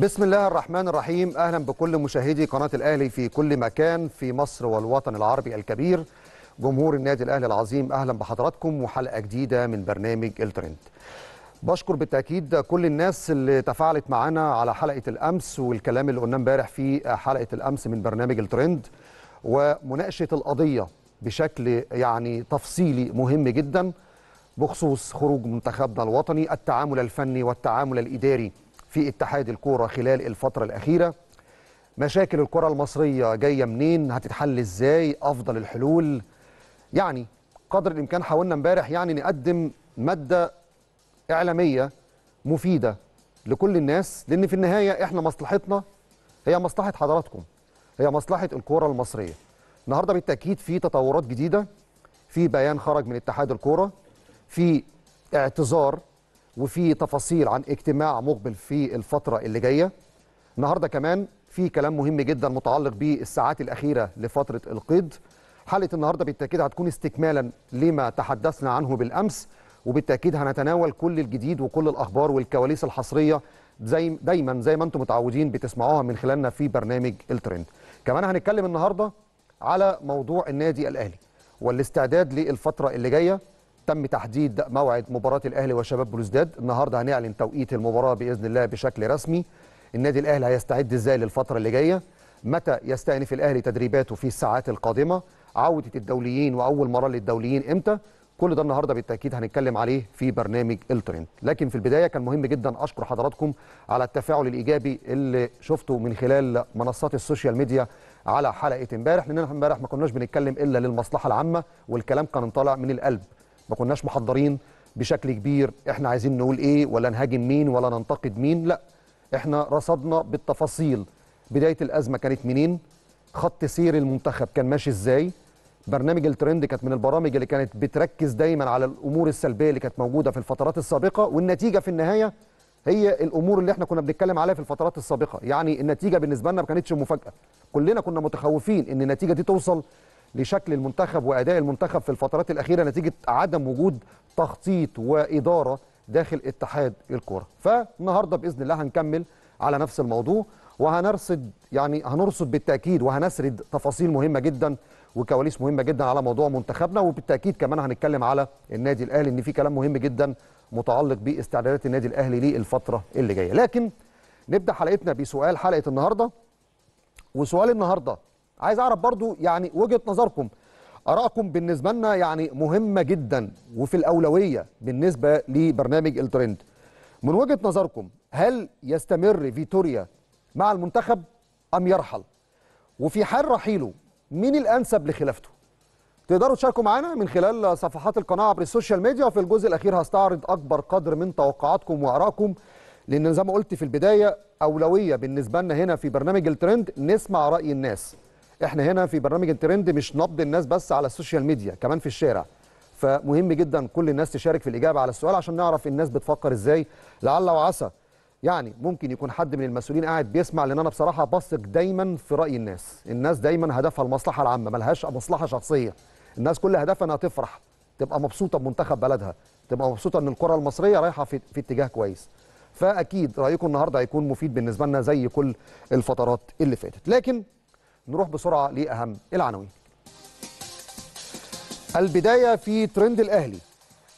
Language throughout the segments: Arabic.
بسم الله الرحمن الرحيم اهلا بكل مشاهدي قناه الاهلي في كل مكان في مصر والوطن العربي الكبير جمهور النادي الاهلي العظيم اهلا بحضراتكم وحلقه جديده من برنامج الترند بشكر بالتاكيد كل الناس اللي تفاعلت معانا على حلقه الامس والكلام اللي قلناه امبارح في حلقه الامس من برنامج الترند ومناقشه القضيه بشكل يعني تفصيلي مهم جدا بخصوص خروج منتخبنا الوطني التعامل الفني والتعامل الاداري في اتحاد الكوره خلال الفتره الاخيره مشاكل الكره المصريه جايه منين هتتحل ازاي افضل الحلول يعني قدر الامكان حاولنا امبارح يعني نقدم ماده اعلاميه مفيده لكل الناس لان في النهايه احنا مصلحتنا هي مصلحه حضراتكم هي مصلحه الكره المصريه النهارده بالتاكيد في تطورات جديده في بيان خرج من اتحاد الكوره في اعتذار وفي تفاصيل عن اجتماع مقبل في الفترة اللي جاية النهاردة كمان في كلام مهم جدا متعلق بالساعات الأخيرة لفترة القيد حلقة النهاردة بالتأكيد هتكون استكمالا لما تحدثنا عنه بالأمس وبالتأكيد هنتناول كل الجديد وكل الأخبار والكواليس الحصرية زي دايما زي ما انتم متعودين بتسمعوها من خلالنا في برنامج الترند كمان هنتكلم النهاردة على موضوع النادي الأهلي والاستعداد للفترة اللي جاية تم تحديد موعد مباراة الأهلي وشباب بلوزداد النهاردة هنعلن توقيت المباراة بإذن الله بشكل رسمي النادي الأهلي هيستعد إزاي للفترة اللي جاية متى يستأنف الأهلي تدريباته في الساعات القادمة عودة الدوليين وأول مرة للدوليين إمتى كل ده النهارده بالتاكيد هنتكلم عليه في برنامج الترند لكن في البدايه كان مهم جدا اشكر حضراتكم على التفاعل الايجابي اللي شفته من خلال منصات السوشيال ميديا على حلقه امبارح لان امبارح ما كناش بنتكلم الا للمصلحه العامه والكلام كان طالع من القلب ما كناش محضرين بشكل كبير احنا عايزين نقول ايه ولا نهاجم مين ولا ننتقد مين لا احنا رصدنا بالتفاصيل بدايه الازمه كانت منين خط سير المنتخب كان ماشي ازاي برنامج الترند كانت من البرامج اللي كانت بتركز دايما على الامور السلبيه اللي كانت موجوده في الفترات السابقه والنتيجه في النهايه هي الامور اللي احنا كنا بنتكلم عليها في الفترات السابقه يعني النتيجه بالنسبه لنا ما كانتش مفاجاه كلنا كنا متخوفين ان النتيجه دي توصل لشكل المنتخب واداء المنتخب في الفترات الاخيره نتيجه عدم وجود تخطيط واداره داخل اتحاد الكره فالنهارده باذن الله هنكمل على نفس الموضوع وهنرصد يعني هنرصد بالتاكيد وهنسرد تفاصيل مهمه جدا وكواليس مهمه جدا على موضوع منتخبنا وبالتاكيد كمان هنتكلم على النادي الاهلي ان في كلام مهم جدا متعلق باستعدادات النادي الاهلي للفتره اللي جايه لكن نبدا حلقتنا بسؤال حلقه النهارده وسؤال النهارده عايز اعرف برضو يعني وجهه نظركم ارائكم بالنسبه لنا يعني مهمه جدا وفي الاولويه بالنسبه لبرنامج الترند من وجهه نظركم هل يستمر فيتوريا مع المنتخب ام يرحل وفي حال رحيله مين الانسب لخلافته تقدروا تشاركوا معنا من خلال صفحات القناه عبر السوشيال ميديا وفي الجزء الاخير هستعرض اكبر قدر من توقعاتكم وارائكم لان زي ما قلت في البدايه اولويه بالنسبه لنا هنا في برنامج الترند نسمع راي الناس احنا هنا في برنامج الترند مش نبض الناس بس على السوشيال ميديا كمان في الشارع فمهم جدا كل الناس تشارك في الاجابه على السؤال عشان نعرف الناس بتفكر ازاي لعل وعسى يعني ممكن يكون حد من المسؤولين قاعد بيسمع لان انا بصراحه بثق دايما في راي الناس الناس دايما هدفها المصلحه العامه ملهاش مصلحه شخصيه الناس كل هدفها انها تفرح تبقى مبسوطه بمنتخب بلدها تبقى مبسوطه ان الكره المصريه رايحه في, في اتجاه كويس فاكيد رايكم النهارده هيكون مفيد بالنسبه لنا زي كل الفترات اللي فاتت لكن نروح بسرعة لأهم العناوين البداية في ترند الأهلي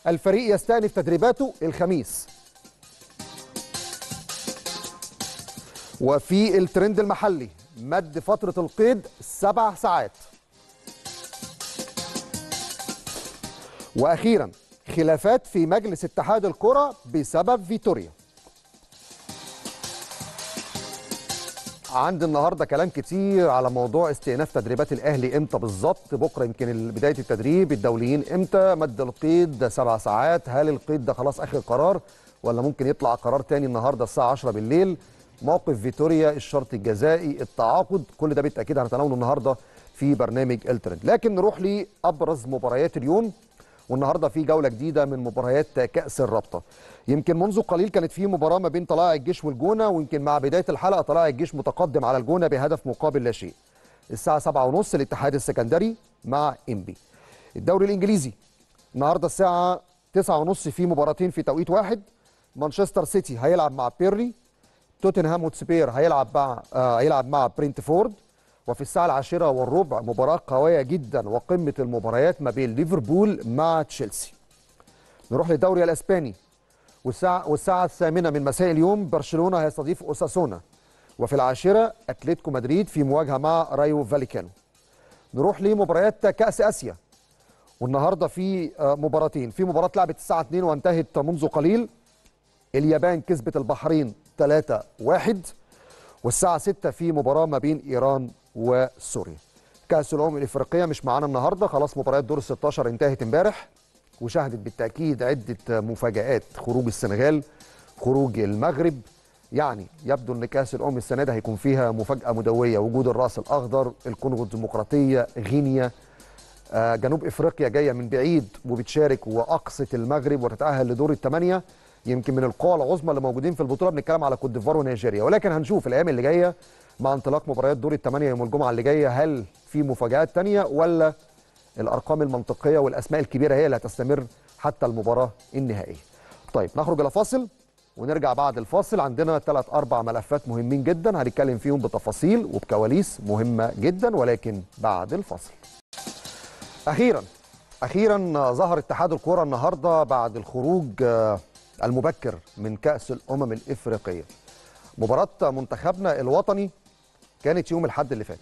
الفريق يستأنف تدريباته الخميس وفي الترند المحلي مد فترة القيد سبع ساعات وأخيرا خلافات في مجلس اتحاد الكرة بسبب فيتوريا عندي النهارده كلام كتير على موضوع استئناف تدريبات الاهلي امتى بالظبط بكره يمكن بدايه التدريب الدوليين امتى مد القيد سبع ساعات هل القيد ده خلاص اخر قرار ولا ممكن يطلع قرار تاني النهارده الساعه 10 بالليل موقف فيتوريا الشرط الجزائي التعاقد كل ده بالتاكيد هنتناوله النهارده في برنامج الترند لكن نروح لابرز مباريات اليوم والنهارده في جوله جديده من مباريات كاس الرابطه يمكن منذ قليل كانت في مباراه ما بين طلائع الجيش والجونه ويمكن مع بدايه الحلقه طلائع الجيش متقدم على الجونه بهدف مقابل لا شيء الساعه 7:30 الاتحاد السكندري مع انبي الدوري الانجليزي النهارده الساعه 9:30 في مباراتين في توقيت واحد مانشستر سيتي هيلعب مع بيرلي توتنهام وتسبير هيلعب مع آه هيلعب مع برينتفورد وفي الساعة العاشرة والربع مباراة قوية جدا وقمة المباريات ما بين ليفربول مع تشيلسي نروح للدوري الأسباني والساعة, والساعة الثامنة من مساء اليوم برشلونة هيستضيف أوساسونا وفي العاشرة أتلتيكو مدريد في مواجهة مع رايو فاليكانو نروح لمباريات كأس آسيا والنهاردة في آه، مباراتين في مباراة لعبت الساعة 2 وانتهت منذ قليل اليابان كسبت البحرين 3-1 والساعة 6 في مباراة ما بين إيران وسوريا كأس الأمم الإفريقية مش معانا النهاردة خلاص مباريات دور ال 16 انتهت امبارح وشهدت بالتأكيد عدة مفاجآت خروج السنغال خروج المغرب يعني يبدو ان كاس الامم السنه ده هيكون فيها مفاجاه مدويه وجود الراس الاخضر الكونغو الديمقراطيه غينيا آه، جنوب افريقيا جايه من بعيد وبتشارك واقصت المغرب وتتاهل لدور الثمانيه يمكن من القوى العظمى اللي موجودين في البطوله بنتكلم على كوت ديفوار ونيجيريا ولكن هنشوف الايام اللي جايه مع انطلاق مباريات دور الثمانيه يوم الجمعه اللي جايه هل في مفاجات ثانيه ولا الارقام المنطقيه والاسماء الكبيره هي اللي هتستمر حتى المباراه النهائيه. طيب نخرج الى فاصل ونرجع بعد الفاصل عندنا ثلاث اربع ملفات مهمين جدا هنتكلم فيهم بتفاصيل وبكواليس مهمه جدا ولكن بعد الفاصل. اخيرا اخيرا ظهر اتحاد الكوره النهارده بعد الخروج آه، المبكر من كاس الامم الافريقيه. مباراه منتخبنا الوطني كانت يوم الاحد اللي فات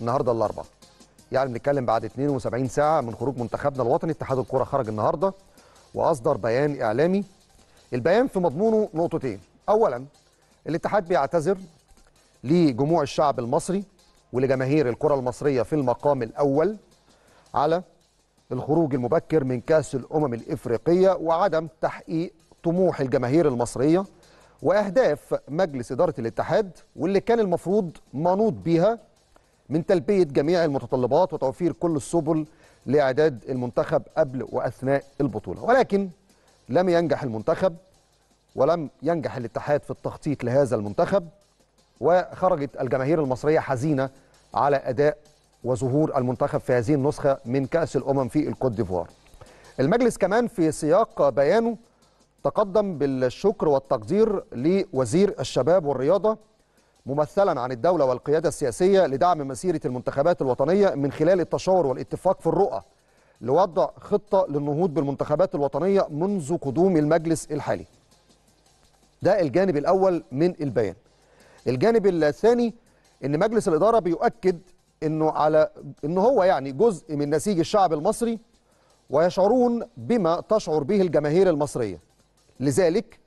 النهارده الاربعاء يعني بنتكلم بعد 72 ساعه من خروج منتخبنا الوطني اتحاد الكره خرج النهارده واصدر بيان اعلامي البيان في مضمونه نقطتين اولا الاتحاد بيعتذر لجموع الشعب المصري ولجماهير الكره المصريه في المقام الاول على الخروج المبكر من كاس الامم الافريقيه وعدم تحقيق طموح الجماهير المصريه واهداف مجلس اداره الاتحاد واللي كان المفروض منوط بيها من تلبيه جميع المتطلبات وتوفير كل السبل لاعداد المنتخب قبل واثناء البطوله ولكن لم ينجح المنتخب ولم ينجح الاتحاد في التخطيط لهذا المنتخب وخرجت الجماهير المصريه حزينه على اداء وظهور المنتخب في هذه النسخه من كاس الامم في الكوت ديفوار المجلس كمان في سياق بيانه تقدم بالشكر والتقدير لوزير الشباب والرياضة ممثلا عن الدولة والقيادة السياسية لدعم مسيرة المنتخبات الوطنية من خلال التشاور والاتفاق في الرؤى لوضع خطة للنهوض بالمنتخبات الوطنية منذ قدوم المجلس الحالي ده الجانب الأول من البيان الجانب الثاني ان مجلس الإدارة بيؤكد انه على ان هو يعني جزء من نسيج الشعب المصري ويشعرون بما تشعر به الجماهير المصرية لذلك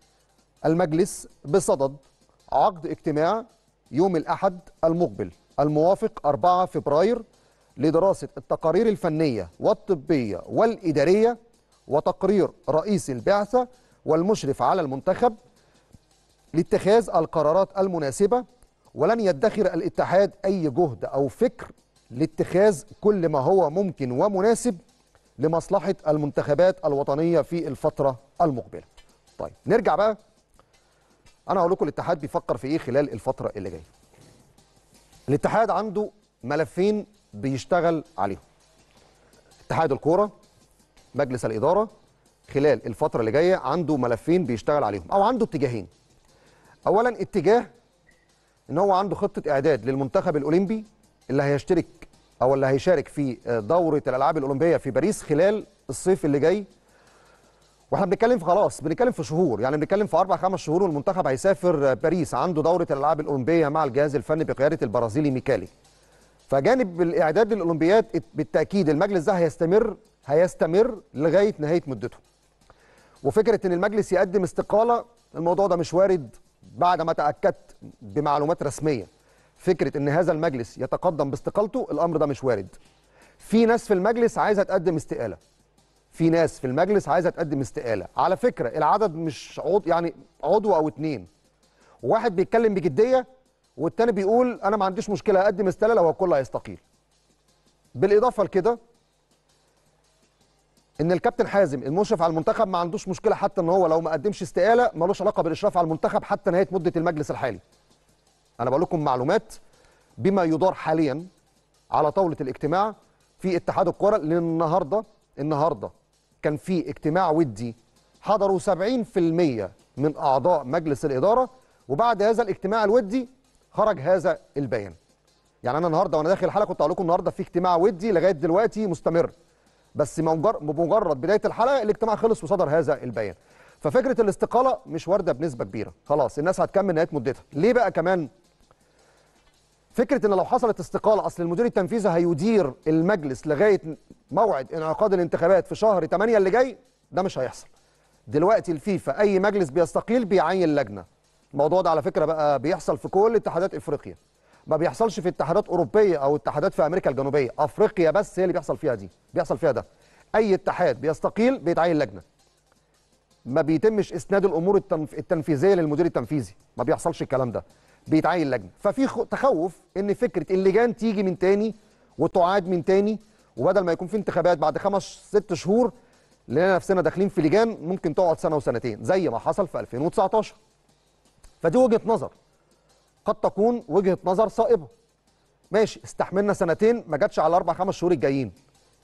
المجلس بصدد عقد اجتماع يوم الأحد المقبل الموافق 4 فبراير لدراسة التقارير الفنية والطبية والإدارية وتقرير رئيس البعثة والمشرف على المنتخب لاتخاذ القرارات المناسبة ولن يدخر الاتحاد أي جهد أو فكر لاتخاذ كل ما هو ممكن ومناسب لمصلحة المنتخبات الوطنية في الفترة المقبلة طيب نرجع بقى انا هقول لكم الاتحاد بيفكر في ايه خلال الفتره اللي جايه الاتحاد عنده ملفين بيشتغل عليهم اتحاد الكوره مجلس الاداره خلال الفتره اللي جايه عنده ملفين بيشتغل عليهم او عنده اتجاهين اولا اتجاه ان هو عنده خطه اعداد للمنتخب الاولمبي اللي هيشترك او اللي هيشارك في دوره الالعاب الاولمبيه في باريس خلال الصيف اللي جاي واحنا بنتكلم في خلاص بنتكلم في شهور يعني بنتكلم في اربع خمس شهور والمنتخب هيسافر باريس عنده دوره الالعاب الاولمبيه مع الجهاز الفني بقياده البرازيلي ميكالي فجانب الاعداد للاولمبياد بالتاكيد المجلس ده هيستمر هيستمر لغايه نهايه مدته وفكره ان المجلس يقدم استقاله الموضوع ده مش وارد بعد ما تاكدت بمعلومات رسميه فكره ان هذا المجلس يتقدم باستقالته الامر ده مش وارد في ناس في المجلس عايزه تقدم استقاله في ناس في المجلس عايزه تقدم استقاله على فكره العدد مش عضو يعني عضو او اتنين واحد بيتكلم بجديه والتاني بيقول انا ما عنديش مشكله اقدم استقاله لو الكل هيستقيل بالاضافه لكده ان الكابتن حازم المشرف على المنتخب ما عندوش مشكله حتى ان هو لو ما قدمش استقاله ملوش علاقه بالاشراف على المنتخب حتى نهايه مده المجلس الحالي انا بقول لكم معلومات بما يدار حاليا على طاوله الاجتماع في اتحاد الكره للنهارده النهارده كان في اجتماع ودي حضروا 70% من أعضاء مجلس الإدارة وبعد هذا الاجتماع الودي خرج هذا البيان يعني أنا النهاردة وأنا داخل الحلقة كنت أقول لكم النهاردة في اجتماع ودي لغاية دلوقتي مستمر بس بمجرد بداية الحلقة الاجتماع خلص وصدر هذا البيان ففكرة الاستقالة مش واردة بنسبة كبيرة خلاص الناس هتكمل نهاية مدتها ليه بقى كمان فكره ان لو حصلت استقاله اصل المدير التنفيذي هيدير المجلس لغايه موعد انعقاد الانتخابات في شهر 8 اللي جاي ده مش هيحصل دلوقتي الفيفا اي مجلس بيستقيل بيعين لجنه الموضوع ده على فكره بقى بيحصل في كل اتحادات افريقيا ما بيحصلش في اتحادات اوروبيه او اتحادات في امريكا الجنوبيه افريقيا بس هي اللي بيحصل فيها دي بيحصل فيها ده اي اتحاد بيستقيل بيتعين لجنه ما بيتمش اسناد الامور التنف... التنفيذيه للمدير التنفيذي ما بيحصلش الكلام ده بيتعين لجنه ففي تخوف ان فكره اللجان تيجي من تاني وتعاد من تاني وبدل ما يكون في انتخابات بعد خمس ست شهور لقينا نفسنا داخلين في لجان ممكن تقعد سنه وسنتين زي ما حصل في 2019 فدي وجهه نظر قد تكون وجهه نظر صائبه ماشي استحملنا سنتين ما جاتش على اربع خمس شهور الجايين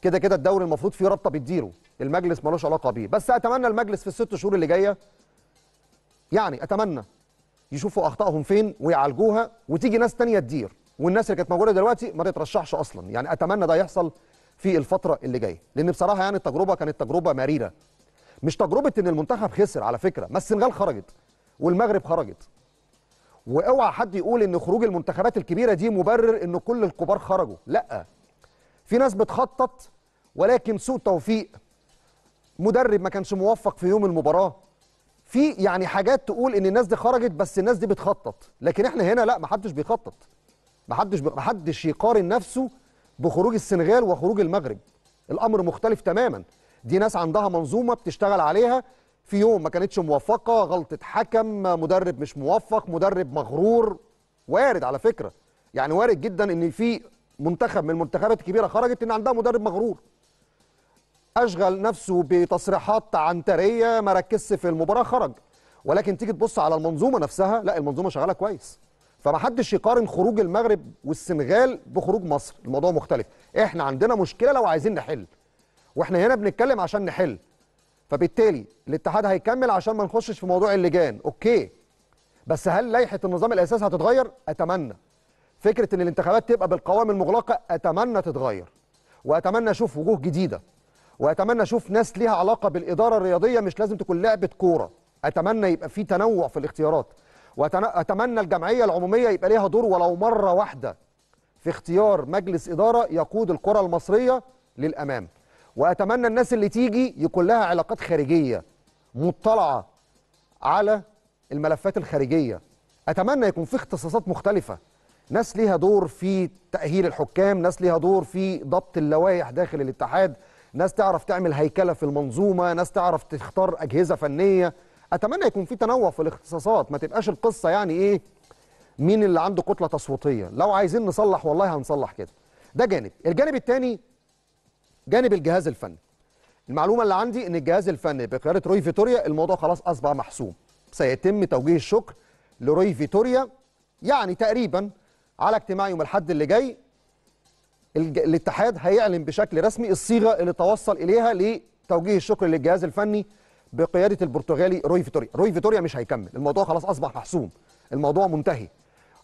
كده كده الدوري المفروض فيه رابطه بتديره المجلس ملوش علاقه بيه بس اتمنى المجلس في الست شهور اللي جايه يعني اتمنى يشوفوا اخطائهم فين ويعالجوها وتيجي ناس تانية تدير والناس اللي كانت موجوده دلوقتي ما تترشحش اصلا يعني اتمنى ده يحصل في الفتره اللي جايه لان بصراحه يعني التجربه كانت تجربه مريره مش تجربه ان المنتخب خسر على فكره ما السنغال خرجت والمغرب خرجت واوعى حد يقول ان خروج المنتخبات الكبيره دي مبرر ان كل الكبار خرجوا لا في ناس بتخطط ولكن سوء توفيق مدرب ما كانش موفق في يوم المباراه في يعني حاجات تقول ان الناس دي خرجت بس الناس دي بتخطط لكن احنا هنا لا محدش بيخطط محدش ب... محدش يقارن نفسه بخروج السنغال وخروج المغرب الامر مختلف تماما دي ناس عندها منظومه بتشتغل عليها في يوم ما كانتش موفقه غلطه حكم مدرب مش موفق مدرب مغرور وارد على فكره يعني وارد جدا ان في منتخب من المنتخبات الكبيره خرجت ان عندها مدرب مغرور اشغل نفسه بتصريحات عنتريه ما ركزش في المباراه خرج ولكن تيجي تبص على المنظومه نفسها لا المنظومه شغاله كويس فمحدش يقارن خروج المغرب والسنغال بخروج مصر الموضوع مختلف احنا عندنا مشكله لو عايزين نحل واحنا هنا بنتكلم عشان نحل فبالتالي الاتحاد هيكمل عشان ما نخشش في موضوع اللجان اوكي بس هل لائحه النظام الاساسي هتتغير اتمنى فكره ان الانتخابات تبقى بالقوائم المغلقه اتمنى تتغير واتمنى اشوف وجوه جديده واتمنى اشوف ناس ليها علاقه بالاداره الرياضيه مش لازم تكون لعبه كوره اتمنى يبقى في تنوع في الاختيارات واتمنى الجمعيه العموميه يبقى ليها دور ولو مره واحده في اختيار مجلس اداره يقود الكره المصريه للامام واتمنى الناس اللي تيجي يكون لها علاقات خارجيه مطلعه على الملفات الخارجيه اتمنى يكون في اختصاصات مختلفه ناس ليها دور في تاهيل الحكام ناس ليها دور في ضبط اللوائح داخل الاتحاد ناس تعرف تعمل هيكله في المنظومه ناس تعرف تختار اجهزه فنيه اتمنى يكون في تنوع في الاختصاصات ما تبقاش القصه يعني ايه مين اللي عنده كتله تصويتيه لو عايزين نصلح والله هنصلح كده ده جانب الجانب الثاني جانب الجهاز الفني المعلومه اللي عندي ان الجهاز الفني بقياده روي فيتوريا الموضوع خلاص اصبح محسوم سيتم توجيه الشكر لروي فيتوريا يعني تقريبا على اجتماع يوم الاحد اللي جاي الاتحاد هيعلن بشكل رسمي الصيغه اللي توصل اليها لتوجيه الشكر للجهاز الفني بقياده البرتغالي روي فيتوريا، روي فيتوريا مش هيكمل، الموضوع خلاص اصبح محسوم، الموضوع منتهي.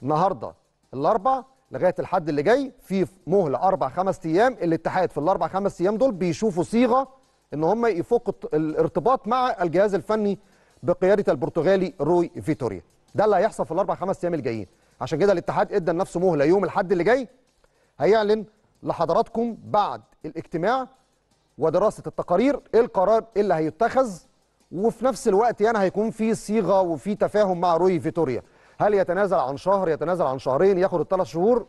النهارده الاربع لغايه الحد اللي جاي في مهله اربع خمس ايام الاتحاد في الاربع خمس ايام دول بيشوفوا صيغه ان هم يفوقوا الارتباط مع الجهاز الفني بقياده البرتغالي روي فيتوريا. ده اللي هيحصل في الاربع خمس ايام الجايين، عشان كده الاتحاد ادى لنفسه مهله يوم الحد اللي جاي هيعلن لحضراتكم بعد الاجتماع ودراسه التقارير ايه القرار اللي هيتخذ وفي نفس الوقت يعني هيكون في صيغه وفي تفاهم مع روي فيتوريا هل يتنازل عن شهر يتنازل عن شهرين ياخد الثلاث شهور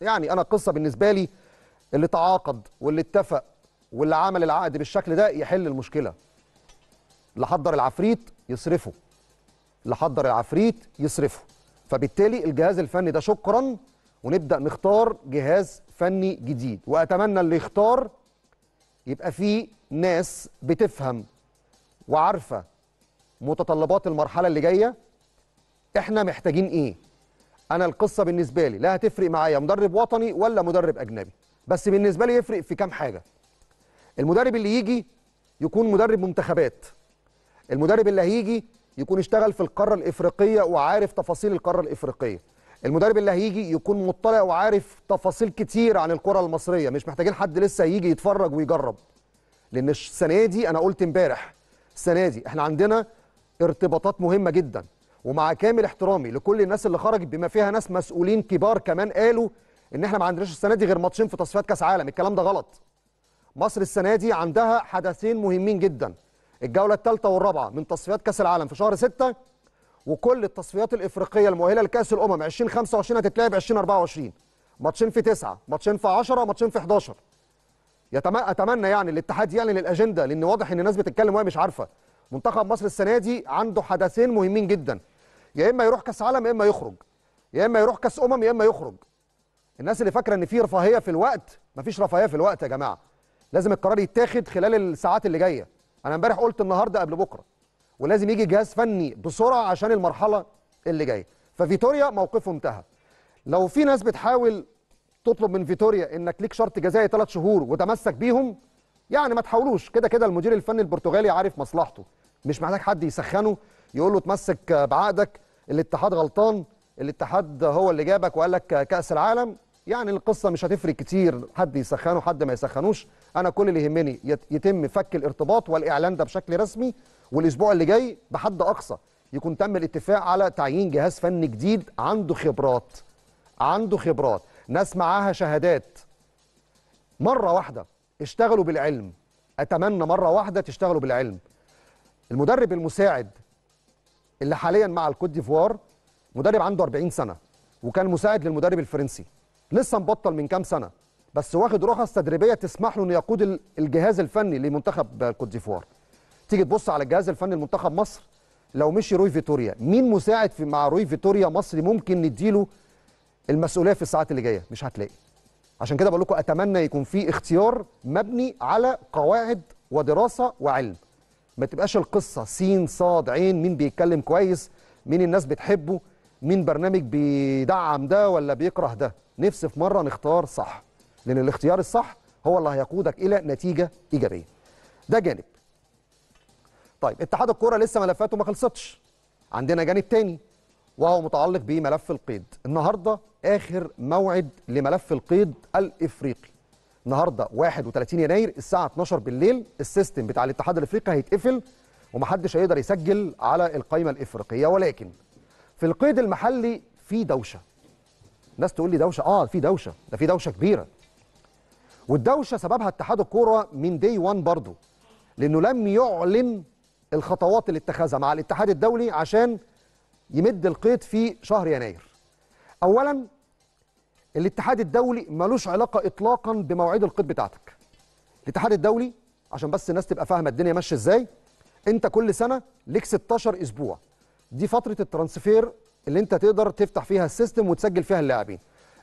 يعني انا القصه بالنسبه لي اللي تعاقد واللي اتفق واللي عمل العقد بالشكل ده يحل المشكله اللي حضر العفريت يصرفه اللي حضر العفريت يصرفه فبالتالي الجهاز الفني ده شكرا ونبدا نختار جهاز فني جديد واتمنى اللي يختار يبقى فيه ناس بتفهم وعارفه متطلبات المرحله اللي جايه احنا محتاجين ايه انا القصه بالنسبه لي لا هتفرق معايا مدرب وطني ولا مدرب اجنبي بس بالنسبه لي يفرق في كام حاجه المدرب اللي يجي يكون مدرب منتخبات المدرب اللي هيجي يكون اشتغل في القاره الافريقيه وعارف تفاصيل القاره الافريقيه المدرب اللي هيجي يكون مطلع وعارف تفاصيل كتير عن الكره المصريه مش محتاجين حد لسه هيجي يتفرج ويجرب لان السنه دي انا قلت امبارح السنه دي احنا عندنا ارتباطات مهمه جدا ومع كامل احترامي لكل الناس اللي خرجت بما فيها ناس مسؤولين كبار كمان قالوا ان احنا ما عندناش السنه دي غير ماتشين في تصفيات كاس عالم الكلام ده غلط مصر السنه دي عندها حدثين مهمين جدا الجوله الثالثه والرابعه من تصفيات كاس العالم في شهر 6 وكل التصفيات الافريقيه المؤهله لكاس الامم 2025 هتتلعب 2024 ماتشين في 9 ماتشين في 10 ماتشين في 11 اتمنى يعني الاتحاد يعلن يعني الاجنده لان واضح ان الناس بتتكلم وهي مش عارفه منتخب مصر السنه دي عنده حدثين مهمين جدا يا اما يروح كاس عالم يا اما يخرج يا اما يروح كاس امم يا اما يخرج الناس اللي فاكره ان في رفاهيه في الوقت مفيش رفاهيه في الوقت يا جماعه لازم القرار يتاخد خلال الساعات اللي جايه انا امبارح قلت النهارده قبل بكره ولازم يجي جهاز فني بسرعه عشان المرحله اللي جايه ففيتوريا موقفه انتهى لو في ناس بتحاول تطلب من فيتوريا انك ليك شرط جزائي ثلاث شهور وتمسك بيهم يعني ما تحاولوش كده كده المدير الفني البرتغالي عارف مصلحته مش محتاج حد يسخنه يقول له تمسك بعقدك الاتحاد غلطان الاتحاد هو اللي جابك وقال لك كاس العالم يعني القصه مش هتفرق كتير حد يسخنه حد ما يسخنوش انا كل اللي يهمني يتم فك الارتباط والاعلان ده بشكل رسمي والاسبوع اللي جاي بحد اقصى يكون تم الاتفاق على تعيين جهاز فني جديد عنده خبرات عنده خبرات ناس معاها شهادات مره واحده اشتغلوا بالعلم اتمنى مره واحده تشتغلوا بالعلم المدرب المساعد اللي حاليا مع الكوت ديفوار مدرب عنده 40 سنه وكان مساعد للمدرب الفرنسي لسه مبطل من كام سنه بس واخد رخص تدريبيه تسمح له انه يقود الجهاز الفني لمنتخب الكوت ديفوار تيجي تبص على الجهاز الفني لمنتخب مصر لو مشي روي فيتوريا مين مساعد في مع روي فيتوريا مصري ممكن نديله المسؤوليه في الساعات اللي جايه مش هتلاقي عشان كده بقول لكم اتمنى يكون في اختيار مبني على قواعد ودراسه وعلم ما تبقاش القصه سين صاد عين مين بيتكلم كويس مين الناس بتحبه مين برنامج بيدعم ده ولا بيكره ده نفسي في مره نختار صح لان الاختيار الصح هو اللي هيقودك الى نتيجه ايجابيه ده جانب طيب اتحاد الكوره لسه ملفاته ما خلصتش عندنا جانب تاني وهو متعلق بملف القيد النهارده اخر موعد لملف القيد الافريقي النهارده 31 يناير الساعه 12 بالليل السيستم بتاع الاتحاد الافريقي هيتقفل ومحدش هيقدر يسجل على القائمه الافريقيه ولكن في القيد المحلي في دوشه ناس تقول لي دوشه اه في دوشه ده في دوشه كبيره والدوشه سببها اتحاد الكوره من دي 1 برضه لانه لم يعلن الخطوات اللي اتخذها مع الاتحاد الدولي عشان يمد القيد في شهر يناير اولا الاتحاد الدولي ملوش علاقه اطلاقا بمواعيد القيد بتاعتك الاتحاد الدولي عشان بس الناس تبقى فاهمه الدنيا ماشيه ازاي انت كل سنه ليك 16 اسبوع دي فتره الترانسفير اللي انت تقدر تفتح فيها السيستم وتسجل فيها اللاعبين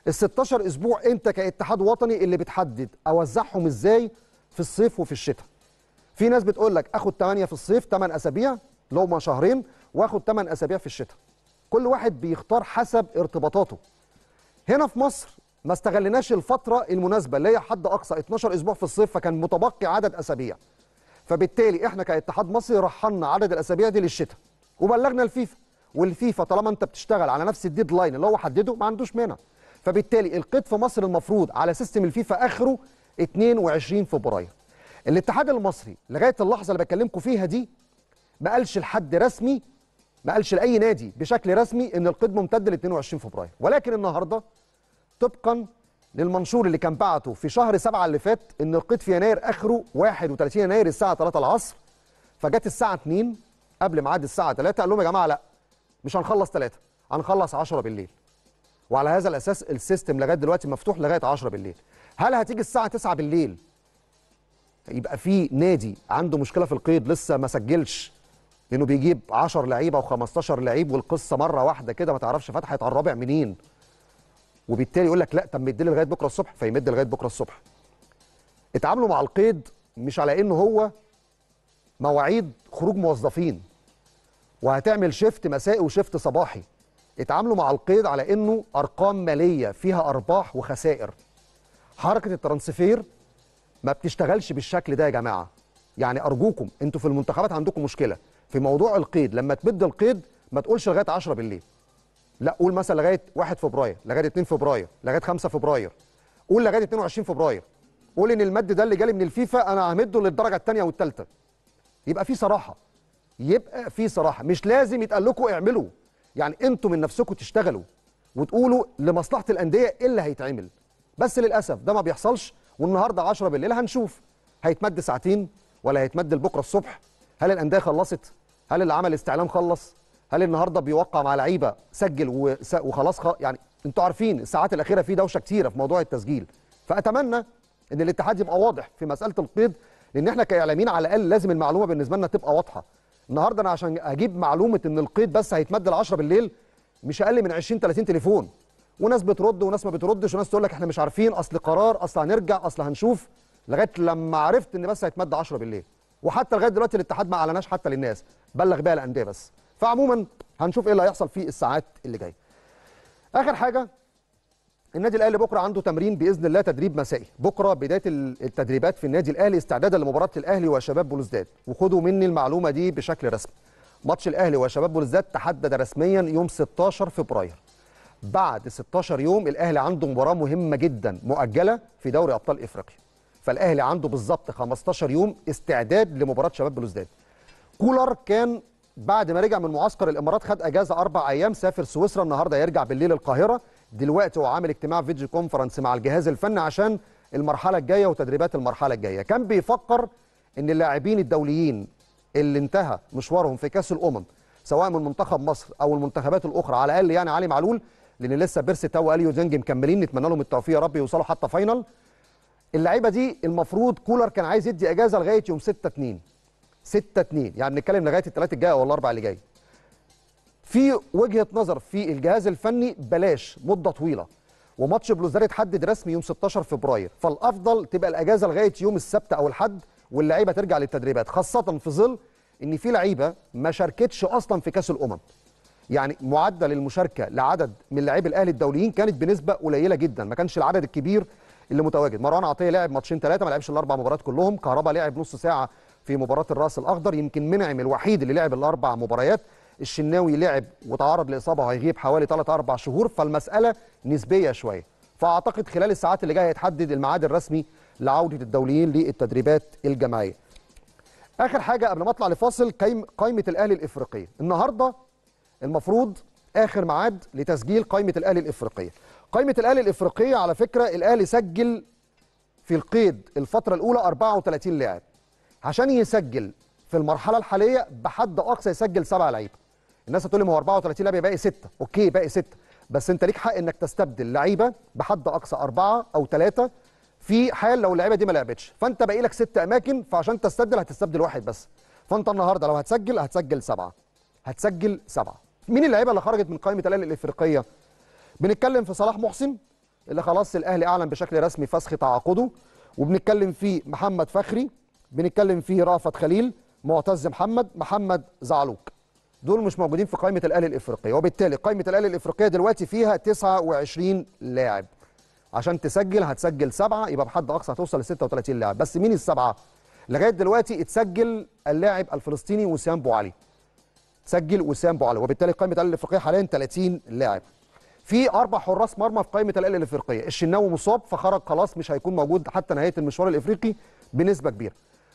ال 16 اسبوع انت كاتحاد وطني اللي بتحدد اوزعهم ازاي في الصيف وفي الشتاء في ناس بتقول لك اخد 8 في الصيف 8 اسابيع لو ما شهرين واخد 8 اسابيع في الشتاء كل واحد بيختار حسب ارتباطاته هنا في مصر ما استغلناش الفتره المناسبه اللي هي حد اقصى 12 اسبوع في الصيف فكان متبقي عدد اسابيع فبالتالي احنا كاتحاد مصري رحلنا عدد الاسابيع دي للشتاء وبلغنا الفيفا والفيفا طالما انت بتشتغل على نفس الديدلاين اللي هو حدده ما عندوش مانع فبالتالي القيد في مصر المفروض على سيستم الفيفا اخره 22 فبراير الاتحاد المصري لغايه اللحظه اللي بكلمكم فيها دي ما قالش لحد رسمي ما قالش لاي نادي بشكل رسمي ان القيد ممتد ل 22 فبراير ولكن النهارده طبقا للمنشور اللي كان بعته في شهر 7 اللي فات ان القيد في يناير اخره 31 يناير الساعه 3 العصر فجت الساعه 2 قبل ميعاد الساعه 3 قال لهم يا جماعه لا مش هنخلص 3 هنخلص 10 بالليل وعلى هذا الاساس السيستم لغايه دلوقتي مفتوح لغايه 10 بالليل هل هتيجي الساعه 9 بالليل يبقى في نادي عنده مشكله في القيد لسه ما سجلش لانه بيجيب 10 لعيبه و15 لعيب والقصه مره واحده كده ما تعرفش فتحت على الرابع منين وبالتالي يقول لك لا طب مديلي لغايه بكره الصبح فيمد لغايه بكره الصبح اتعاملوا مع القيد مش على انه هو مواعيد خروج موظفين وهتعمل شيفت مسائي وشيفت صباحي اتعاملوا مع القيد على انه ارقام ماليه فيها ارباح وخسائر حركه الترانسفير ما بتشتغلش بالشكل ده يا جماعه يعني ارجوكم انتوا في المنتخبات عندكم مشكله في موضوع القيد لما تمد القيد ما تقولش لغايه 10 بالليل لا قول مثلا لغايه 1 فبراير لغايه 2 فبراير لغايه 5 فبراير قول لغايه 22 فبراير قول ان المد ده اللي جالي من الفيفا انا همده للدرجه الثانيه والثالثه يبقى في صراحه يبقى في صراحه مش لازم يتقال لكم اعملوا يعني انتوا من نفسكم تشتغلوا وتقولوا لمصلحه الانديه ايه اللي هيتعمل بس للاسف ده ما بيحصلش والنهارده 10 بالليل هنشوف هيتمد ساعتين ولا هيتمد لبكره الصبح هل الانديه خلصت هل اللي عمل استعلام خلص هل النهارده بيوقع مع لعيبه سجل وخلاص خ... يعني انتوا عارفين الساعات الاخيره في دوشه كتيره في موضوع التسجيل فاتمنى ان الاتحاد يبقى واضح في مساله القيد لان احنا كاعلاميين على الاقل لازم المعلومه بالنسبه لنا تبقى واضحه النهارده انا عشان اجيب معلومه ان القيد بس هيتمد ل 10 بالليل مش اقل من 20 30 تليفون وناس بترد وناس ما بتردش وناس تقول لك احنا مش عارفين اصل قرار اصل هنرجع اصل هنشوف لغايه لما عرفت ان بس هيتمد 10 بالليل وحتى لغايه دلوقتي الاتحاد ما اعلناش حتى للناس بلغ بيها الانديه بس فعموما هنشوف ايه اللي هيحصل في الساعات اللي جايه اخر حاجه النادي الاهلي بكره عنده تمرين باذن الله تدريب مسائي بكره بدايه التدريبات في النادي الاهلي استعدادا لمباراه الاهلي وشباب بلوزداد وخدوا مني المعلومه دي بشكل رسمي ماتش الاهلي وشباب بلوزداد تحدد رسميا يوم 16 فبراير بعد 16 يوم الاهلي عنده مباراه مهمه جدا مؤجله في دوري ابطال افريقيا فالاهلي عنده بالظبط 15 يوم استعداد لمباراه شباب بلوزداد كولر كان بعد ما رجع من معسكر الامارات خد اجازه اربع ايام سافر سويسرا النهارده يرجع بالليل القاهره دلوقتي هو عامل اجتماع فيديو كونفرنس مع الجهاز الفني عشان المرحله الجايه وتدريبات المرحله الجايه كان بيفكر ان اللاعبين الدوليين اللي انتهى مشوارهم في كاس الامم سواء من منتخب مصر او المنتخبات الاخرى على الاقل يعني علي معلول لان لسه بيرسي تاو اليو زنج مكملين نتمنى لهم التوفيق يا رب يوصلوا حتى فاينل اللعيبه دي المفروض كولر كان عايز يدي اجازه لغايه يوم 6 2 6 2 يعني بنتكلم لغايه الثلاث الجايه ولا الاربع اللي جاي في وجهه نظر في الجهاز الفني بلاش مده طويله وماتش بلوزداد اتحدد رسمي يوم 16 فبراير فالافضل تبقى الاجازه لغايه يوم السبت او الحد واللعيبه ترجع للتدريبات خاصه في ظل ان في لعيبه ما شاركتش اصلا في كاس الامم يعني معدل المشاركه لعدد من لاعبي الاهلي الدوليين كانت بنسبه قليله جدا ما كانش العدد الكبير اللي متواجد مروان عطيه لعب ماتشين ثلاثه ما لعبش الاربع مباريات كلهم كهربا لعب نص ساعه في مباراه الراس الاخضر يمكن منعم الوحيد اللي لعب الاربع مباريات الشناوي لعب وتعرض لاصابه وهيغيب حوالي 3 4 شهور فالمساله نسبيه شويه فاعتقد خلال الساعات اللي جايه هيتحدد الميعاد الرسمي لعوده الدوليين للتدريبات الجماعيه اخر حاجه قبل ما اطلع لفاصل قايمه الاهلي الافريقيه النهارده المفروض اخر معاد لتسجيل قائمه الاهلي الافريقيه قائمه الاهلي الافريقيه على فكره الاهلي سجل في القيد الفتره الاولى 34 لاعب عشان يسجل في المرحله الحاليه بحد اقصى يسجل سبع لعيبه الناس هتقول لي ما هو 34 لاعب باقي سته اوكي باقي سته بس انت ليك حق انك تستبدل لعيبه بحد اقصى اربعه او ثلاثه في حال لو اللعيبه دي ما لعبتش فانت باقي لك ست اماكن فعشان تستبدل هتستبدل واحد بس فانت النهارده لو هتسجل هتسجل سبعه هتسجل سبعه مين اللعيبه اللي خرجت من قائمه الاهلي الافريقيه بنتكلم في صلاح محسن اللي خلاص الاهلي اعلن بشكل رسمي فسخ تعاقده وبنتكلم في محمد فخري بنتكلم في رافت خليل معتز محمد محمد زعلوك دول مش موجودين في قائمه الاهلي الافريقيه وبالتالي قائمه الاهلي الافريقيه دلوقتي فيها 29 لاعب عشان تسجل هتسجل سبعه يبقى بحد اقصى هتوصل ل 36 لاعب بس مين السبعه لغايه دلوقتي اتسجل اللاعب الفلسطيني وسام بو علي سجل وسام بوعلي وبالتالي قائمه الاهلي الافريقيه حاليا 30 لاعب في اربع حراس مرمى في قائمه الاهلي الافريقيه الشناوي مصاب فخرج خلاص مش هيكون موجود حتى نهايه المشوار الافريقي بنسبه كبيره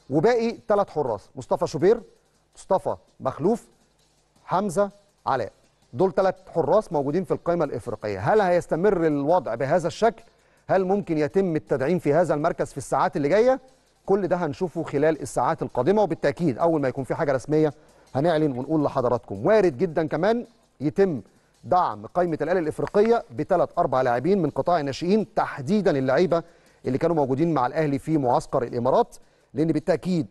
وباقي ثلاث حراس مصطفى شوبير مصطفى مخلوف حمزه علاء دول ثلاث حراس موجودين في القائمه الافريقيه هل هيستمر الوضع بهذا الشكل هل ممكن يتم التدعيم في هذا المركز في الساعات اللي جايه كل ده هنشوفه خلال الساعات القادمه وبالتاكيد اول ما يكون في حاجه رسميه هنعلن ونقول لحضراتكم وارد جدا كمان يتم دعم قائمه الاله الافريقيه بثلاث اربع لاعبين من قطاع الناشئين تحديدا اللعيبه اللي كانوا موجودين مع الاهلي في معسكر الامارات لان بالتاكيد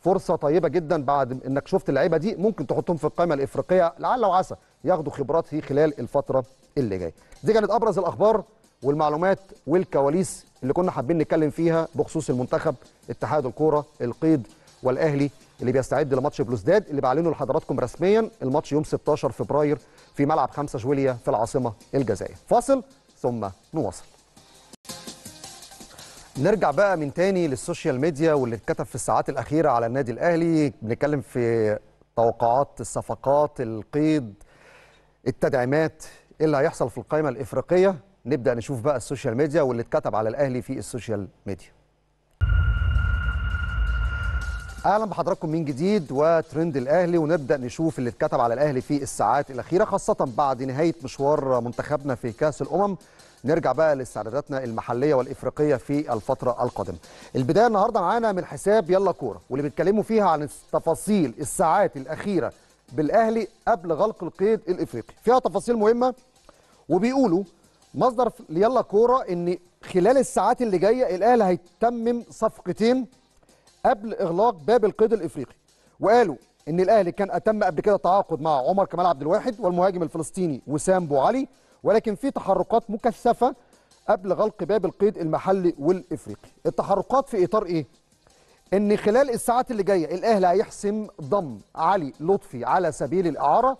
فرصه طيبه جدا بعد انك شفت اللعيبه دي ممكن تحطهم في القائمه الافريقيه لعل وعسى ياخدوا خبرات في خلال الفتره اللي جايه دي كانت ابرز الاخبار والمعلومات والكواليس اللي كنا حابين نتكلم فيها بخصوص المنتخب اتحاد الكوره القيد والاهلي اللي بيستعد لماتش بلوزداد اللي بعلنه لحضراتكم رسميا الماتش يوم 16 فبراير في ملعب 5 جويليا في العاصمه الجزائر فاصل ثم نواصل نرجع بقى من تاني للسوشيال ميديا واللي اتكتب في الساعات الاخيره على النادي الاهلي بنتكلم في توقعات الصفقات القيد التدعيمات ايه اللي هيحصل في القائمه الافريقيه نبدا نشوف بقى السوشيال ميديا واللي اتكتب على الاهلي في السوشيال ميديا اهلا بحضراتكم من جديد وترند الاهلي ونبدا نشوف اللي اتكتب على الاهلي في الساعات الاخيره خاصه بعد نهايه مشوار منتخبنا في كاس الامم نرجع بقى لاستعداداتنا المحليه والافريقيه في الفتره القادمه. البدايه النهارده معانا من حساب يلا كوره واللي بيتكلموا فيها عن تفاصيل الساعات الاخيره بالاهلي قبل غلق القيد الافريقي. فيها تفاصيل مهمه وبيقولوا مصدر يلا كوره ان خلال الساعات اللي جايه الاهلي هيتمم صفقتين قبل اغلاق باب القيد الافريقي وقالوا ان الاهلي كان اتم قبل كده تعاقد مع عمر كمال عبد الواحد والمهاجم الفلسطيني وسام بوعلي ولكن في تحركات مكثفه قبل غلق باب القيد المحلي والافريقي التحركات في اطار ايه ان خلال الساعات اللي جايه الاهلي هيحسم ضم علي لطفي على سبيل الاعاره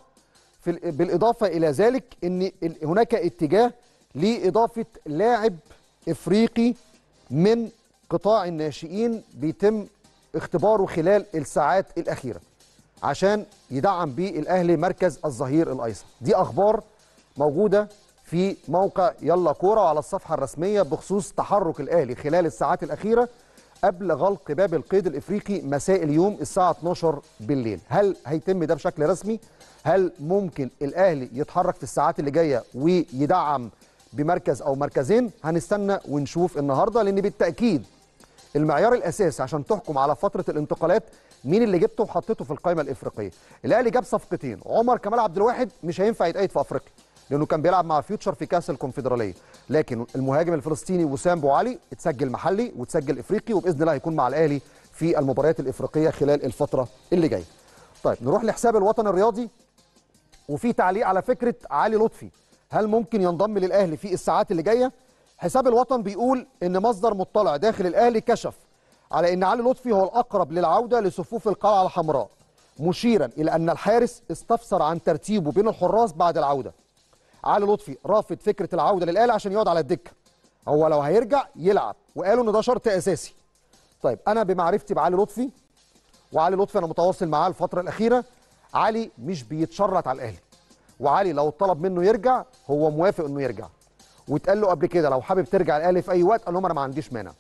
في بالاضافه الى ذلك ان هناك اتجاه لاضافه لاعب افريقي من قطاع الناشئين بيتم اختباره خلال الساعات الاخيره عشان يدعم بيه الاهلي مركز الظهير الايسر دي اخبار موجوده في موقع يلا كوره وعلى الصفحه الرسميه بخصوص تحرك الاهلي خلال الساعات الاخيره قبل غلق باب القيد الافريقي مساء اليوم الساعه 12 بالليل هل هيتم ده بشكل رسمي هل ممكن الاهلي يتحرك في الساعات اللي جايه ويدعم بمركز او مركزين هنستنى ونشوف النهارده لان بالتاكيد المعيار الاساسي عشان تحكم على فتره الانتقالات مين اللي جبته وحطيته في القائمه الافريقيه الاهلي جاب صفقتين عمر كمال عبد الواحد مش هينفع يتقيد في افريقيا لانه كان بيلعب مع فيوتشر في كاس الكونفدراليه لكن المهاجم الفلسطيني وسام بوعلي اتسجل محلي واتسجل افريقي وباذن الله هيكون مع الاهلي في المباريات الافريقيه خلال الفتره اللي جايه طيب نروح لحساب الوطن الرياضي وفي تعليق على فكره علي لطفي هل ممكن ينضم للاهلي في الساعات اللي جايه حساب الوطن بيقول ان مصدر مطلع داخل الاهلي كشف على ان علي لطفي هو الاقرب للعوده لصفوف القلعه الحمراء مشيرا الى ان الحارس استفسر عن ترتيبه بين الحراس بعد العوده علي لطفي رافض فكره العوده للاهلي عشان يقعد على الدكه هو لو هيرجع يلعب وقالوا ان ده شرط اساسي طيب انا بمعرفتي بعلي لطفي وعلي لطفي انا متواصل معاه الفتره الاخيره علي مش بيتشرط على الاهلي وعلي لو طلب منه يرجع هو موافق انه يرجع واتقال له قبل كده لو حابب ترجع الاهلي في اي وقت قال لهم انا ما عنديش مانع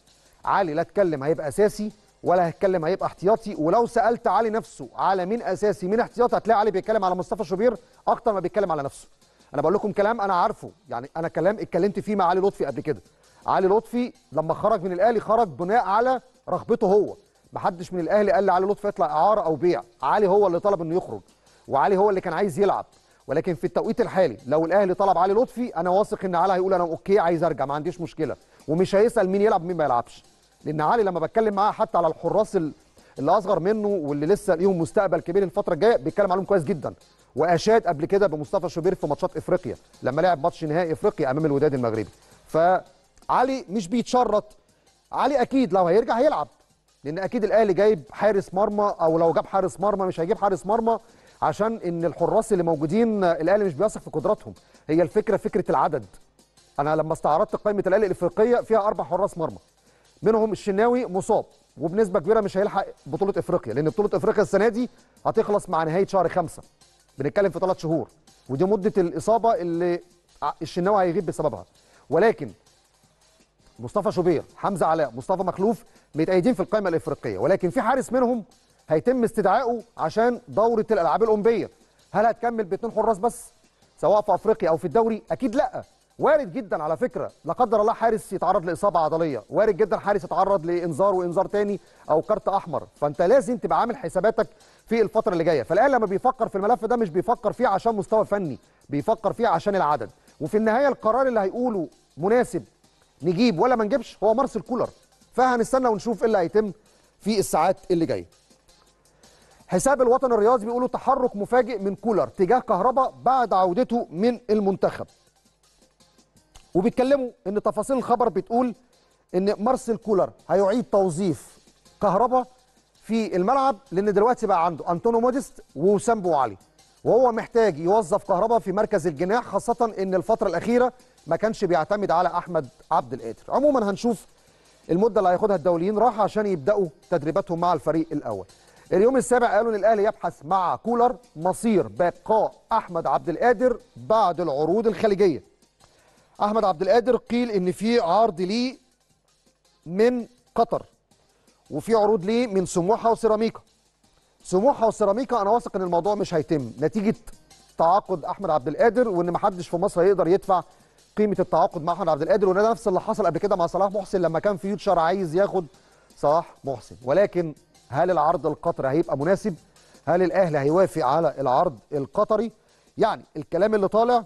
علي لا اتكلم هيبقى اساسي ولا هتكلم هيبقى احتياطي ولو سالت علي نفسه على مين اساسي مين احتياطي هتلاقي علي بيتكلم على مصطفى شوبير اكتر ما بيتكلم على نفسه انا بقول لكم كلام انا عارفه يعني انا كلام اتكلمت فيه مع علي لطفي قبل كده علي لطفي لما خرج من الاهلي خرج بناء على رغبته هو محدش من الاهلي قال لعلي لطفي يطلع اعاره او بيع علي هو اللي طلب انه يخرج وعلي هو اللي كان عايز يلعب ولكن في التوقيت الحالي لو الاهلي طلب علي لطفي انا واثق ان علي هيقول انا اوكي عايز ارجع ما عنديش مشكله ومش هيسال مين يلعب مين ما يلعبش لان علي لما بتكلم معاه حتى على الحراس اللي اصغر منه واللي لسه ليهم مستقبل كبير الفتره الجايه بيتكلم عليهم كويس جدا واشاد قبل كده بمصطفى شوبير في ماتشات افريقيا لما لعب ماتش نهائي افريقيا امام الوداد المغربي فعلي مش بيتشرط علي اكيد لو هيرجع هيلعب لان اكيد الاهلي جايب حارس مرمى او لو جاب حارس مرمى مش هيجيب حارس مرمى عشان ان الحراس اللي موجودين الاهلي مش بيثق في قدراتهم هي الفكره فكره العدد انا لما استعرضت قائمه الاهلي الافريقيه فيها اربع حراس مرمى منهم الشناوي مصاب وبنسبه كبيره مش هيلحق بطوله افريقيا لان بطوله افريقيا السنه دي هتخلص مع نهايه شهر خمسة بنتكلم في ثلاث شهور ودي مده الاصابه اللي الشناوي هيغيب بسببها ولكن مصطفى شوبير حمزه علاء مصطفى مخلوف متأيدين في القائمه الافريقيه ولكن في حارس منهم هيتم استدعائه عشان دوره الالعاب الاولمبيه هل هتكمل باثنين حراس بس سواء في افريقيا او في الدوري اكيد لا وارد جدا على فكره لا قدر الله حارس يتعرض لاصابه عضليه وارد جدا حارس يتعرض لانذار وانذار تاني او كارت احمر فانت لازم تبقى عامل حساباتك في الفتره اللي جايه فالاهلي لما بيفكر في الملف ده مش بيفكر فيه عشان مستوى فني بيفكر فيه عشان العدد وفي النهايه القرار اللي هيقوله مناسب نجيب ولا ما نجيبش هو مارسيل كولر فهنستنى ونشوف ايه اللي هيتم في الساعات اللي جايه حساب الوطن الرياضي بيقولوا تحرك مفاجئ من كولر تجاه كهربا بعد عودته من المنتخب وبيتكلموا ان تفاصيل الخبر بتقول ان مارسيل كولر هيعيد توظيف كهربا في الملعب لان دلوقتي بقى عنده انتونو موديست ووسام علي وهو محتاج يوظف كهربا في مركز الجناح خاصه ان الفتره الاخيره ما كانش بيعتمد على احمد عبد القادر عموما هنشوف المده اللي هياخدها الدوليين راحه عشان يبداوا تدريباتهم مع الفريق الاول اليوم السابع قالوا ان الاهلي يبحث مع كولر مصير بقاء احمد عبد القادر بعد العروض الخليجيه احمد عبد القادر قيل ان في عرض ليه من قطر وفي عروض ليه من سموحه وسيراميكا سموحه وسيراميكا انا واثق ان الموضوع مش هيتم نتيجه تعاقد احمد عبد القادر وان محدش في مصر هيقدر يدفع قيمه التعاقد مع احمد عبد القادر وده نفس اللي حصل قبل كده مع صلاح محسن لما كان فيوتشر عايز ياخد صلاح محسن ولكن هل العرض القطري هيبقى مناسب هل الاهلي هيوافق على العرض القطري يعني الكلام اللي طالع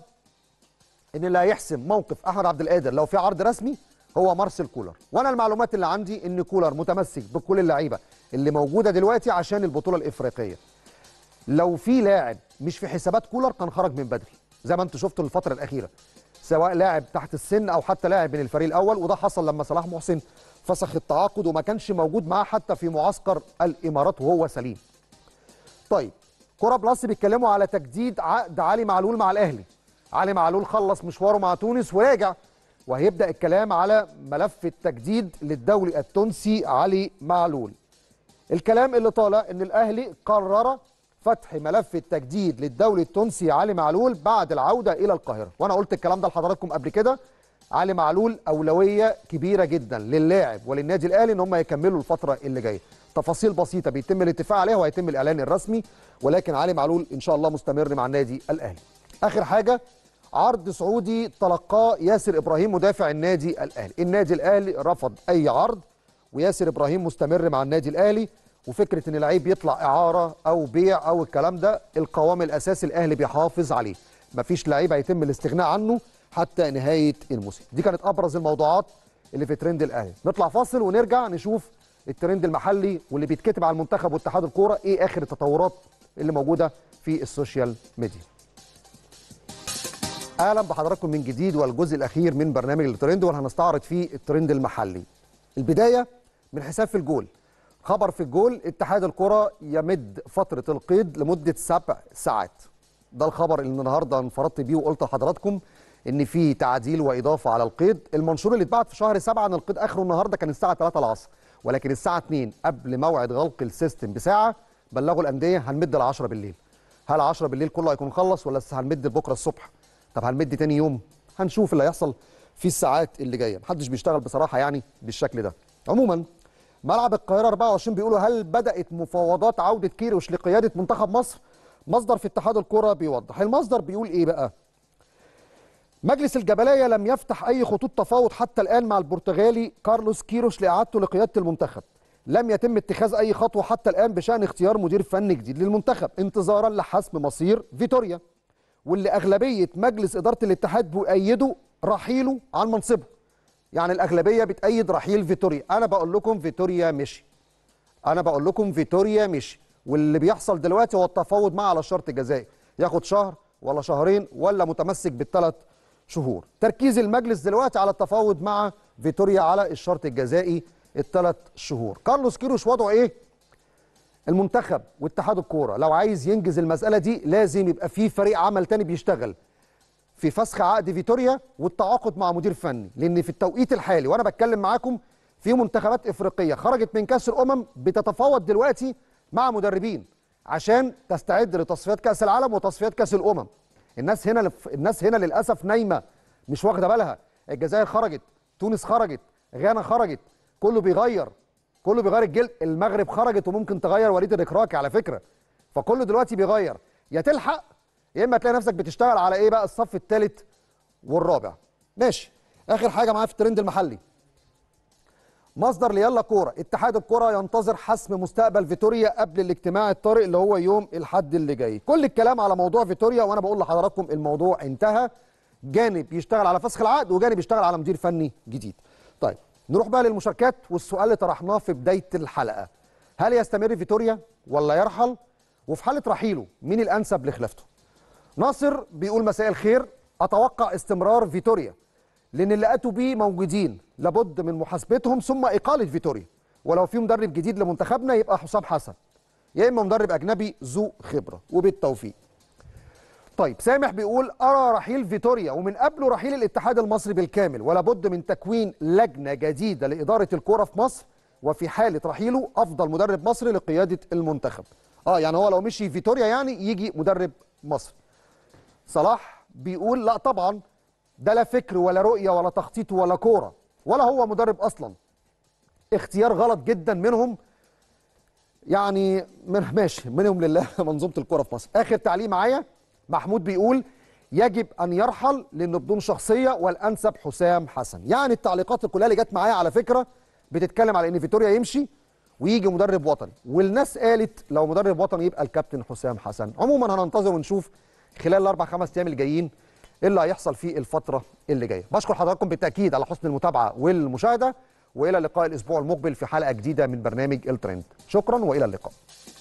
ان اللي هيحسم موقف احمد عبد القادر لو في عرض رسمي هو مارسيل كولر وانا المعلومات اللي عندي ان كولر متمسك بكل اللعيبه اللي موجوده دلوقتي عشان البطوله الافريقيه لو في لاعب مش في حسابات كولر كان خرج من بدري زي ما انتم شفتوا الفتره الاخيره سواء لاعب تحت السن او حتى لاعب من الفريق الاول وده حصل لما صلاح محسن فسخ التعاقد وما كانش موجود معاه حتى في معسكر الامارات وهو سليم. طيب كوره بلس بيتكلموا على تجديد عقد علي معلول مع الاهلي. علي معلول خلص مشواره مع تونس وراجع وهيبدا الكلام على ملف التجديد للدوري التونسي علي معلول. الكلام اللي طالع ان الاهلي قرر فتح ملف التجديد للدوري التونسي علي معلول بعد العوده الى القاهره وانا قلت الكلام ده لحضراتكم قبل كده علي معلول اولويه كبيره جدا للاعب وللنادي الاهلي ان هم يكملوا الفتره اللي جايه تفاصيل بسيطه بيتم الاتفاق عليها وهيتم الاعلان الرسمي ولكن علي معلول ان شاء الله مستمر مع النادي الاهلي اخر حاجه عرض سعودي تلقاه ياسر ابراهيم مدافع النادي الاهلي النادي الاهلي رفض اي عرض وياسر ابراهيم مستمر مع النادي الاهلي وفكره ان لعيب يطلع اعاره او بيع او الكلام ده القوام الاساسي الاهلي بيحافظ عليه مفيش لعيب هيتم الاستغناء عنه حتى نهايه الموسم دي كانت ابرز الموضوعات اللي في ترند الاهلي نطلع فاصل ونرجع نشوف الترند المحلي واللي بيتكتب على المنتخب واتحاد الكوره ايه اخر التطورات اللي موجوده في السوشيال ميديا اهلا بحضراتكم من جديد والجزء الاخير من برنامج الترند واللي هنستعرض فيه الترند المحلي البدايه من حساب في الجول خبر في الجول اتحاد الكره يمد فتره القيد لمده سبع ساعات ده الخبر اللي النهارده انفردت بيه وقلت لحضراتكم ان في تعديل واضافه على القيد المنشور اللي اتبعت في شهر 7 ان القيد اخره النهارده كان الساعه 3 العصر ولكن الساعه 2 قبل موعد غلق السيستم بساعه بلغوا الانديه هنمد ال 10 بالليل هل 10 بالليل كله هيكون خلص ولا هنمد بكره الصبح طب هنمد تاني يوم هنشوف اللي هيحصل في الساعات اللي جايه محدش بيشتغل بصراحه يعني بالشكل ده عموما ملعب القاهره 24 بيقولوا هل بدات مفاوضات عوده كيروش لقياده منتخب مصر مصدر في اتحاد الكره بيوضح المصدر بيقول ايه بقى مجلس الجبلية لم يفتح أي خطوط تفاوض حتى الآن مع البرتغالي كارلوس كيروش لإعادته لقيادة المنتخب لم يتم اتخاذ أي خطوة حتى الآن بشأن اختيار مدير فني جديد للمنتخب انتظارا لحسم مصير فيتوريا واللي أغلبية مجلس إدارة الاتحاد بيؤيدوا رحيله عن منصبه يعني الأغلبية بتأيد رحيل فيتوريا أنا بقول لكم فيتوريا مشي أنا بقول لكم فيتوريا مشي واللي بيحصل دلوقتي هو التفاوض معه على شرط جزائي ياخد شهر ولا شهرين ولا متمسك بالثلاث شهور تركيز المجلس دلوقتي على التفاوض مع فيتوريا على الشرط الجزائي الثلاث شهور كارلوس كيروش وضعه ايه المنتخب واتحاد الكوره لو عايز ينجز المساله دي لازم يبقى في فريق عمل تاني بيشتغل في فسخ عقد فيتوريا والتعاقد مع مدير فني لان في التوقيت الحالي وانا بتكلم معاكم في منتخبات افريقيه خرجت من كاس الامم بتتفاوض دلوقتي مع مدربين عشان تستعد لتصفيات كاس العالم وتصفيات كاس الامم الناس هنا لف... الناس هنا للاسف نايمه مش واخده بالها الجزائر خرجت تونس خرجت غانا خرجت كله بيغير كله بيغير الجلد المغرب خرجت وممكن تغير وليد الركراكي على فكره فكله دلوقتي بيغير يا تلحق يا اما تلاقي نفسك بتشتغل على ايه بقى الصف الثالث والرابع ماشي اخر حاجه معايا في الترند المحلي مصدر ليلا كوره اتحاد الكوره ينتظر حسم مستقبل فيتوريا قبل الاجتماع الطارئ اللي هو يوم الحد اللي جاي كل الكلام على موضوع فيتوريا وانا بقول لحضراتكم الموضوع انتهى جانب يشتغل على فسخ العقد وجانب يشتغل على مدير فني جديد طيب نروح بقى للمشاركات والسؤال اللي طرحناه في بدايه الحلقه هل يستمر فيتوريا ولا يرحل وفي حاله رحيله مين الانسب لخلافته ناصر بيقول مساء الخير اتوقع استمرار فيتوريا لان اللي اتوا بيه موجودين لابد من محاسبتهم ثم اقاله فيتوريا ولو في مدرب جديد لمنتخبنا يبقى حسام حسن يا اما مدرب اجنبي ذو خبره وبالتوفيق طيب سامح بيقول ارى رحيل فيتوريا ومن قبله رحيل الاتحاد المصري بالكامل ولا بد من تكوين لجنه جديده لاداره الكوره في مصر وفي حاله رحيله افضل مدرب مصري لقياده المنتخب اه يعني هو لو مشي فيتوريا يعني يجي مدرب مصري صلاح بيقول لا طبعا ده لا فكر ولا رؤية ولا تخطيط ولا كورة ولا هو مدرب أصلا اختيار غلط جدا منهم يعني من ماشي منهم لله منظومة الكرة في مصر آخر تعليق معايا محمود بيقول يجب أن يرحل لأنه بدون شخصية والأنسب حسام حسن يعني التعليقات كلها اللي جت معايا على فكرة بتتكلم على إن فيتوريا يمشي ويجي مدرب وطني والناس قالت لو مدرب وطني يبقى الكابتن حسام حسن عموما هننتظر ونشوف خلال الأربع خمس أيام الجايين ايه اللي هيحصل في الفتره اللي جايه بشكر حضراتكم بالتاكيد على حسن المتابعه والمشاهده والى اللقاء الاسبوع المقبل في حلقه جديده من برنامج الترند شكرا والى اللقاء